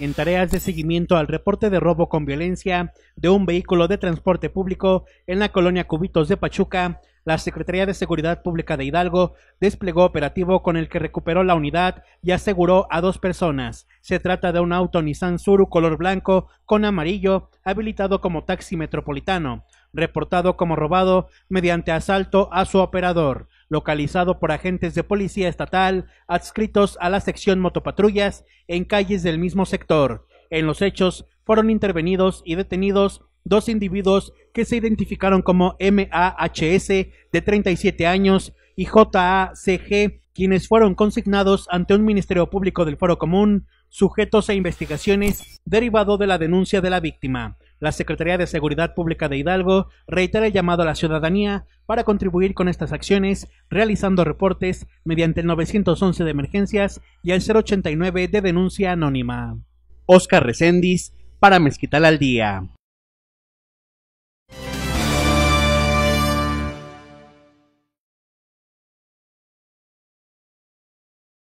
en tareas de seguimiento al reporte de robo con violencia de un vehículo de transporte público en la colonia Cubitos de Pachuca, la Secretaría de Seguridad Pública de Hidalgo desplegó operativo con el que recuperó la unidad y aseguró a dos personas. Se trata de un auto Nissan Suru color blanco con amarillo, habilitado como taxi metropolitano, reportado como robado mediante asalto a su operador localizado por agentes de policía estatal adscritos a la sección motopatrullas en calles del mismo sector. En los hechos fueron intervenidos y detenidos dos individuos que se identificaron como MAHS de 37 años y JACG, quienes fueron consignados ante un Ministerio Público del Foro Común, sujetos a investigaciones derivado de la denuncia de la víctima. La Secretaría de Seguridad Pública de Hidalgo reitera el llamado a la ciudadanía para contribuir con estas acciones, realizando reportes mediante el 911 de emergencias y el 089 de denuncia anónima. Oscar Recendis, para Mezquital al Día.